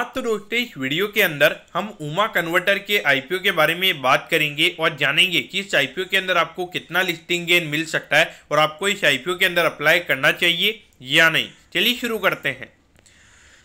आज तो दोस्तों इस वीडियो के अंदर हम उमा कन्वर्टर के आईपीओ के बारे में बात करेंगे और जानेंगे कि इस आईपीओ के अंदर आपको कितना लिस्टिंग गेन मिल सकता है और आपको इस आईपीओ के अंदर अप्लाई करना चाहिए या नहीं चलिए शुरू करते हैं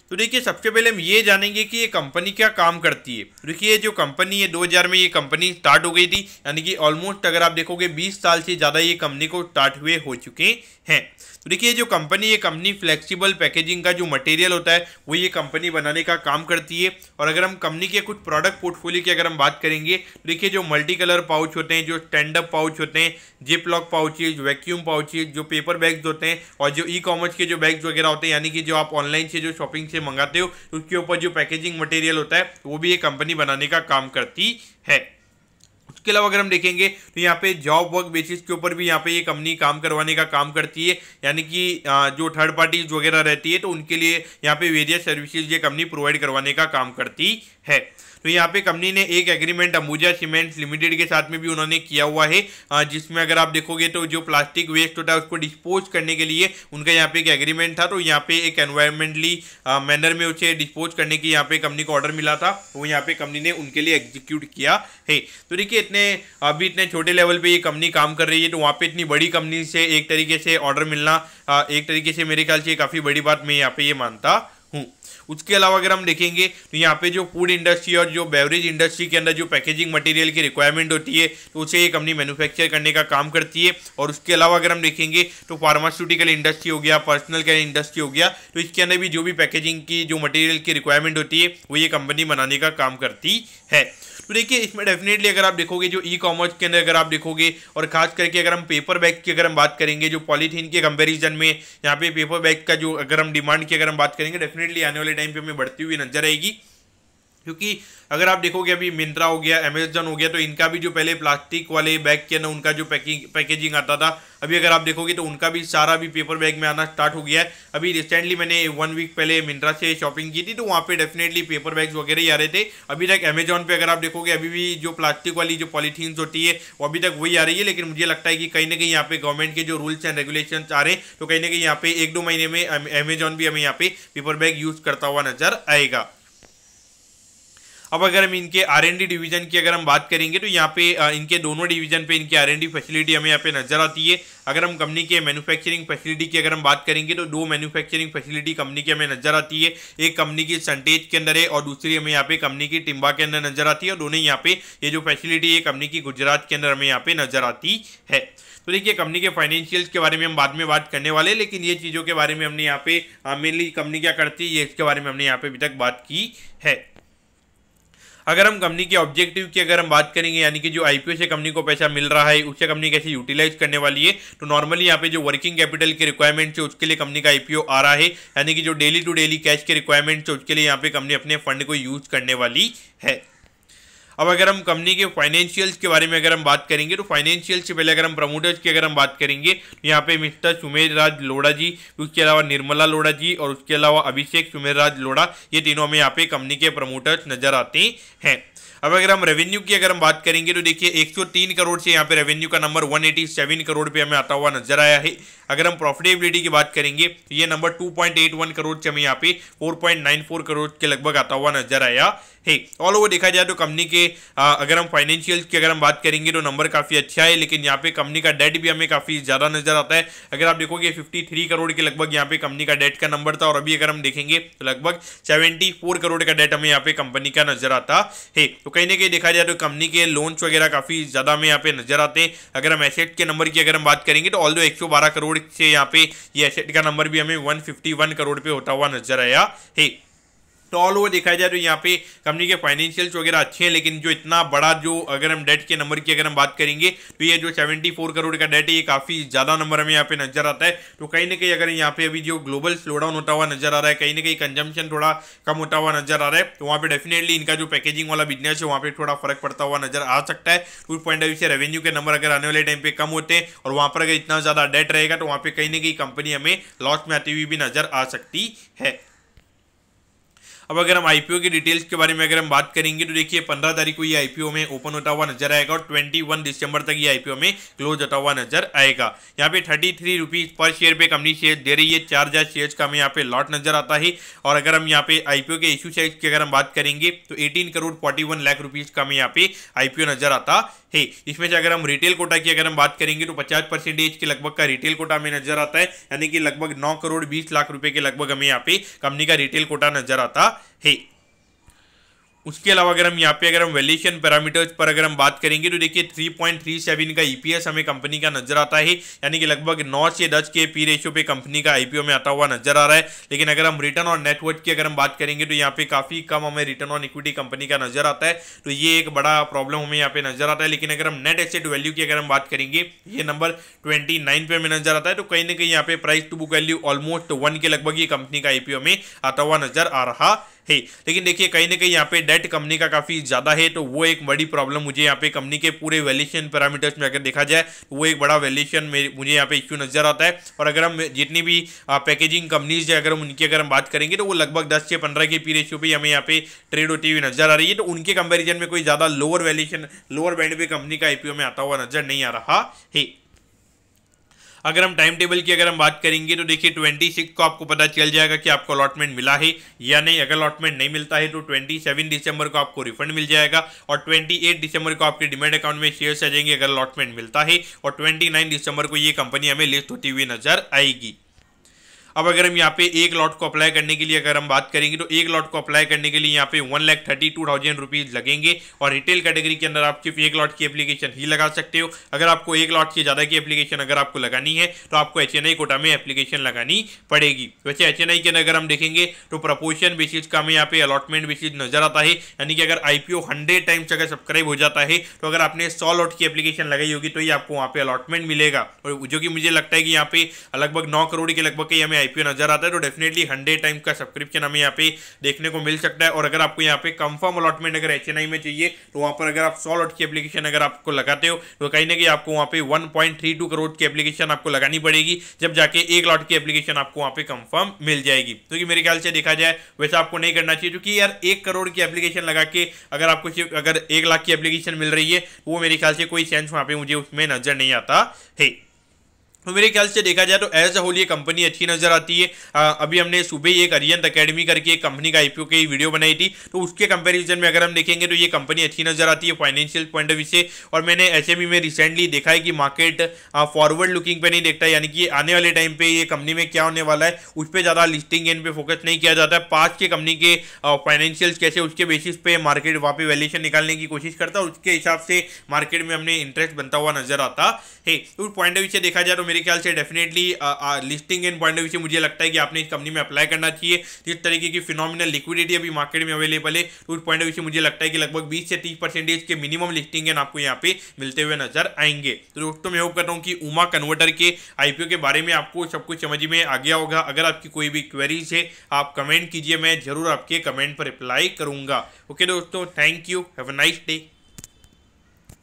तो देखिए सबसे पहले हम ये जानेंगे कि ये कंपनी क्या काम करती है देखिए ये जो कंपनी है 2000 में ये कंपनी स्टार्ट हो गई थी यानी कि ऑलमोस्ट अगर आप देखोगे 20 साल से ज़्यादा ये कंपनी को स्टार्ट हुए हो चुके हैं तो देखिए जो कंपनी ये कंपनी फ्लेक्सिबल पैकेजिंग का जो मटेरियल होता है वो ये कंपनी बनाने का काम करती है और अगर हम कंपनी के कुछ प्रोडक्ट पोर्टफोलियो की अगर हम बात करेंगे तो देखिए जो मल्टी कलर पाउच होते हैं जो स्टैंड अप पाउच होते हैं zip lock pouches vacuum pouches जो पेपर बैग्स होते हैं और जो ई कॉमर्स के जो बैग्स वगैरह होते हैं यानी कि जो आप ऑनलाइन से जो शॉपिंग से मंगाते हो उसके ऊपर जो पैकेजिंग मटेरियल होता है वो भी ये कंपनी बनाने का काम करती है इसके अलावा अगर हम देखेंगे तो यहाँ पे जॉब वर्क बेसिस के ऊपर भी यहाँ पे ये कंपनी काम करवाने का काम करती है यानी कि जो थर्ड पार्टीज वगैरह रहती है तो उनके लिए यहाँ पे वेरियस सर्विसेज ये कंपनी प्रोवाइड करवाने का काम करती है तो यहाँ पे कंपनी ने एक एग्रीमेंट अंबुजा सीमेंट्स लिमिटेड के साथ में भी उन्होंने किया हुआ है जिसमें अगर आप देखोगे तो जो प्लास्टिक वेस्ट होता है उसको डिस्पोज करने के लिए उनका यहाँ पे एक एग्रीमेंट था तो यहाँ पे एक एनवायरमेंटली मैनर में उसे डिस्पोज करने की यहाँ पे कंपनी को ऑर्डर मिला था तो वो यहाँ पे कंपनी ने उनके लिए एग्जीक्यूट किया है तो देखिए इतने अभी इतने छोटे लेवल पर ये कंपनी काम कर रही है तो वहाँ पर इतनी बड़ी कंपनी से एक तरीके से ऑर्डर मिलना एक तरीके से मेरे ख्याल से काफ़ी बड़ी बात मैं यहाँ पे ये मानता उसके अलावा अगर हम देखेंगे तो यहाँ पे जो फूड इंडस्ट्री और जो बेवरेज इंडस्ट्री के अंदर जो पैकेजिंग मटेरियल की रिक्वायरमेंट होती है तो उसे ये कंपनी मैन्युफैक्चर करने का काम करती है और उसके अलावा अगर हम देखेंगे तो फार्मास्यूटिकल इंडस्ट्री हो गया पर्सनल केयर इंडस्ट्री हो गया तो इसके अंदर भी जो भी पैकेजिंग की जो मटेरियल की रिक्वायरमेंट होती है वो ये कंपनी बनाने का काम करती है तो देखिए इसमें डेफिनेटली अगर आप देखोगे जो ई कॉमर्स के अंदर अगर आप देखोगे और खास करके अगर हम पेपर बैग की अगर हम बात करेंगे जो पॉलीथीन के कंपेरिजन में यहाँ पे पेपर बैग का जो अगर हम डिमांड की अगर हम बात करेंगे डेफिनेटली आने वाले टाइम पे हमें बढ़ती हुई नजर आएगी क्योंकि अगर आप देखोगे अभी मिंत्रा हो गया अमेजन हो गया तो इनका भी जो पहले प्लास्टिक वाले बैग के ना उनका जो पैकिंग पैकेजिंग आता था अभी अगर आप देखोगे तो उनका भी सारा भी पेपर बैग में आना स्टार्ट हो गया है अभी रिसेंटली मैंने वन वीक पहले मिंत्रा से शॉपिंग की थी तो वहाँ पे डेफिनेटली पेपर बैग्स वगैरह ही आ रहे थे अभी तक अमेजोन पर अगर आप देखोगे अभी भी जो प्लास्टिक वाली जो पॉलीथीन होती है वो अभी तक वही आ रही है लेकिन मुझे लगता है कि कहीं ना कहीं यहाँ पे गवर्नमेंट के जो रूल्स एंड रेगुलेशन आ रहे हैं तो कहीं ना कहीं यहाँ पे एक दो महीने में अमेज़ॉन भी हमें यहाँ पे पेपर बैग यूज करता हुआ नजर आएगा अब अगर हम इनके आर डिवीजन की अगर हम बात करेंगे तो यहाँ पे इनके दोनों डिवीजन पे इनकी आर फैसिलिटी हमें यहाँ पे नजर आती है अगर हम कंपनी के मैन्युफैक्चरिंग फैसिलिटी की अगर हम बात करेंगे तो दो मैन्युफैक्चरिंग फैसिलिटी कंपनी की हमें नजर आती है एक कंपनी की संटेज के अंदर है और दूसरी हमें यहाँ पे कंपनी की टिम्बा के अंदर नजर आती है और दोनों यहाँ पे ये जो फैसिलिटी है कंपनी की गुजरात के अंदर हमें यहाँ पे नजर आती है तो देखिए कंपनी के फाइनेंशियल्स के बारे में हम बाद में बात करने वाले लेकिन ये चीज़ों के बारे में हमने यहाँ पे मेनली कंपनी क्या करती है इसके बारे में हमने यहाँ पे अभी तक बात की है अगर हम कंपनी के ऑब्जेक्टिव की अगर हम बात करेंगे यानी कि जो आईपीओ से कंपनी को पैसा मिल रहा है उसे कंपनी कैसे यूटिलाइज करने वाली है तो नॉर्मली यहाँ पे जो वर्किंग कैपिटल की रिक्वायरमेंट है उसके लिए कंपनी का आईपीओ आ रहा है यानी कि जो डेली टू डेली कैश के रिक्वायरमेंट है उसके लिए यहाँ पे कंपनी अपने फंड को यूज करने वाली है अब अगर हम कंपनी के फाइनेंशियल्स के बारे में अगर हम बात करेंगे तो फाइनेंशियल से पहले अगर हम प्रमोटर्स की अगर हम बात करेंगे तो यहाँ पे मिस्टर सुमेर राज लोढ़ा जी उसके अलावा निर्मला लोढ़ा जी और उसके अलावा अभिषेक सुमेर राज लोढ़ा ये तीनों हमें यहाँ पे कंपनी के प्रमोटर्स नजर आते हैं अब अगर हम रेवेन्यू की अगर हम बात करेंगे तो देखिए 103 करोड़ से यहाँ पे रेवेन्यू का नंबर 187 करोड़ पे हमें आता हुआ नजर आया है अगर हम प्रॉफिटेबिलिटी की बात करेंगे तो ये नंबर 2.81 करोड़ से हमें यहाँ पे 4.94 करोड़ के लगभग आता हुआ नजर आया है ऑल ओवर देखा जाए तो कंपनी के आ, अगर हम फाइनेंशियल की अगर हम बात करेंगे तो नंबर काफ़ी अच्छा है लेकिन यहाँ पे कंपनी का डेट भी हमें काफ़ी ज़्यादा नजर आता है अगर आप देखोगे फिफ्टी करोड़ के लगभग यहाँ पे कंपनी का डेट का नंबर था और अभी अगर हम देखेंगे तो लगभग सेवेंटी करोड़ का डेट हमें यहाँ पे कंपनी का नजर आता है तो कहीं ना कहीं देखा जाए तो कंपनी के लोन्स वगैरह काफ़ी ज़्यादा हमें यहाँ पे नजर आते हैं अगर हम एसेट के नंबर की अगर हम बात करेंगे तो ऑल करोड़ करोड़ से यहाँ पे ये एसेट का नंबर भी हमें 151 करोड़ पे होता हुआ नजर आया है स्टॉल ऑल ओवर देखा जाए तो यहाँ पे कंपनी के फाइनेंशियल्स वगैरह अच्छे हैं लेकिन जो इतना बड़ा जो अगर हम डेट के नंबर की अगर हम बात करेंगे तो ये जो सेवेंटी फोर करोड़ का डेट है ये काफ़ी ज़्यादा नंबर हमें यहाँ पे नजर आता है तो कहीं ना कहीं अगर यहाँ पे अभी जो ग्लोबल स्लोडाउन होता हुआ नजर आ रहा है कहीं ना कहीं कंजम्पन थोड़ा कम होता हुआ नजर आ रहा है तो वहाँ पे डेफिनेटली इनका जो पैकेजिंग वाला बिजनेस है वहाँ पे थोड़ा फर्क पड़ता हुआ नजर आ सकता है टू पॉइंट ऑफ से रेवेन्यू के नंबर अगर आने वाले टाइम पे कम होते हैं और वहाँ पर अगर इतना ज़्यादा डेट रहेगा तो वहाँ पे कहीं ना कहीं कंपनी हमें लॉस में आती हुई भी नजर आ सकती है अब अगर हम आईपीओ की डिटेल्स के बारे में अगर हम बात करेंगे तो देखिए पंद्रह तारीख को ये आईपीओ में ओपन होता हुआ नजर आएगा और ट्वेंटी वन दिसंबर तक ये आईपीओ में क्लोज होता हुआ नजर आएगा यहाँ पे थर्टी थ्री रुपीज पर शेयर पे कंपनी शेयर दे रही है चार हजार शेयर का हमें यहाँ पे लॉट नजर आता है और अगर हम यहाँ पे आईपीओ के इश्यू साइज की अगर हम बात करेंगे तो eighteen crore forty one lakh rupees का हमें यहाँ पे आईपीओ नजर आता है इसमें से अगर हम रिटेल कोटा की अगर हम बात करेंगे तो पचास परसेंटेज के लगभग का रिटेल कोटा हमें नजर आता है यानी कि लगभग नौ करोड़ बीस लाख रुपए के लगभग हमें यहाँ पे कंपनी का रिटेल कोटा नजर आता है उसके अलावा अगर हम यहाँ पे अगर हम वैल्यूशन पैरामीटर्स पर अगर हम बात करेंगे तो देखिए 3.37 का ईपीएस e हमें कंपनी का नजर आता है यानी कि लगभग 9 से 10 के पी रेशियो पे कंपनी का आईपीओ में आता हुआ नजर आ रहा है लेकिन अगर हम रिटर्न ऑन नेटवर्क की अगर हम बात करेंगे तो यहाँ पे काफी कम हमें रिटर्न ऑन इक्विटी कंपनी का नजर आता है तो ये एक बड़ा प्रॉब्लम हमें यहाँ पे नजर आता है लेकिन अगर हम नेट एसेट वैल्यू की अगर हम बात करेंगे ये नंबर ट्वेंटी पे हमें नजर आता है तो कहीं ना कहीं यहाँ पे price to book value almost one के लगभग ये कंपनी का आईपीओ में आता हुआ नजर आ रहा है है लेकिन देखिए कहीं ना कहीं यहाँ पे डेट कंपनी का काफ़ी ज़्यादा है तो वो एक बड़ी प्रॉब्लम मुझे यहाँ पे कंपनी के पूरे वैल्यूशन पैरामीटर्स में अगर देखा जाए तो वो एक बड़ा वैल्यूशन मुझे यहाँ पे इश्यू नज़र आता है और अगर हम जितनी भी पैकेजिंग कंपनीज है अगर हम उनकी अगर हम बात करेंगे तो वो लगभग दस से पंद्रह के पी रेशियो पर हमें यहाँ पे ट्रेड होती हुई नज़र आ रही है तो उनके कंपेरिजन में कोई ज़्यादा लोअर वैल्यूशन लोअर बैंड पे कंपनी का आई में आता हुआ नज़र नहीं आ रहा है अगर हम टाइम टेबल की अगर हम बात करेंगे तो देखिए ट्वेंटी सिक्स को आपको पता चल जाएगा कि आपको अलॉटमेंट मिला है या नहीं अगर अलॉटमेंट नहीं मिलता है तो ट्वेंटी सेवन दिसंबर को आपको रिफंड मिल जाएगा और ट्वेंटी एट दिसंबर को आपके डिमेंट अकाउंट में शेयर्स आ जाएंगे अगर अलॉटमेंट मिलता है और ट्वेंटी नाइन दिसंबर को ये कंपनी हमें लिस्ट होती हुई नजर आएगी अब अगर हम यहाँ पे एक लॉट को अप्लाई करने के लिए अगर हम बात करेंगे तो एक लॉट को अप्लाई करने के लिए यहाँ पे one lakh thirty two thousand rupees लगेंगे और रिटेल कैटेगरी के अंदर आप सिर्फ एक लॉट की एप्लीकेशन ही लगा सकते हो अगर आपको एक लॉट से ज़्यादा की एप्लीकेशन अगर आपको लगानी है तो आपको एच कोटा में एप्लीकेशन लगानी पड़ेगी वैसे एच के अंदर अगर हम देखेंगे तो प्रपोर्शन बेसिस का हमें यहाँ पे अलॉटमेंट बेसिस नजर आता है यानी कि अगर आईपीओ हंड्रेड टाइम्स अगर सब्सक्राइब हो जाता है तो अगर आपने सौ लॉट की एप्लीकेशन लगाई होगी तो ये आपको वहाँ पे अलॉटमेंट मिलेगा और जो कि मुझे लगता है कि यहाँ पे लगभग नौ करोड़ के लगभग हमें आईपीओ नजर आता है तो डेफिनेटली हंड्रेड टाइम का सब्सक्रिप्शन हमें यहाँ पे देखने को मिल सकता है और अगर आपको यहाँ पे कंफर्म अलॉटमेंट अगर एच में चाहिए तो वहाँ पर अगर आप सौ लॉट की एप्लीकेशन अगर आपको लगाते हो तो कहीं ना कहीं आपको वहाँ पे वन करोड़ की एप्लीकेशन आपको लगानी पड़ेगी जब जाके एक लॉट की एप्लीकेशन आपको वहाँ पे कंफर्म मिल जाएगी क्योंकि तो मेरे ख्याल से देखा जाए वैसे आपको नहीं करना चाहिए क्योंकि यार एक करोड़ की एप्लीकेशन लगा के अगर आपको अगर एक लाख की एप्लीकेशन मिल रही है तो वो मेरे ख्याल से कोई सेंस वहाँ पे मुझे उसमें नजर नहीं आता है तो मेरे ख्याल से देखा जाए तो एज अ होल ये कंपनी अच्छी नज़र आती है आ, अभी हमने सुबह ही एक अरियंत अकेडमी करके एक कंपनी का आईपीओ की वीडियो बनाई थी तो उसके कंपैरिजन में अगर हम देखेंगे तो ये कंपनी अच्छी नज़र आती है फाइनेंशियल पॉइंट ऑफ व्यू से और मैंने एस में रिसेंटली देखा है कि मार्केट फॉरवर्ड लुकिंग पर नहीं देखता यानी कि आने वाले टाइम पर ये कंपनी में क्या होने वाला है उस पर ज़्यादा लिस्टिंग इन पर फोकस नहीं किया जाता है पाँच के कंपनी के फाइनेंशियल कैसे उसके बेसिस पे मार्केट वहाँ पे वैल्यूशन निकालने की कोशिश करता है उसके हिसाब से मार्केट में हमने इंटरेस्ट बनता हुआ नजर आता है उस पॉइंट ऑफ व्यू से देखा जाए तो मेरे ख्याल से definitely listing and point of view से मुझे लगता है कि आपने इस कंपनी में अप्लाई करना चाहिए जिस तरीके की फिनोमिनल लिक्विडिटी अभी मार्केट में अवेलेबल है तो उस पॉइंट ऑफ व्यू से मुझे लगता है कि लगभग बीस से तीस परसेंटेज के मिनिमम लिस्टिंग एंड आपको यहाँ पे मिलते हुए नजर आएंगे तो दोस्तों मैं होप कर रहा हूँ कि उमा कन्वर्टर के आईपीओ के बारे में आपको सब कुछ समझ में आ गया होगा अगर आपकी कोई भी क्वेरीज है आप कमेंट कीजिए मैं जरूर आपके कमेंट पर रिप्लाई करूंगा ओके दोस्तों thank you have a nice day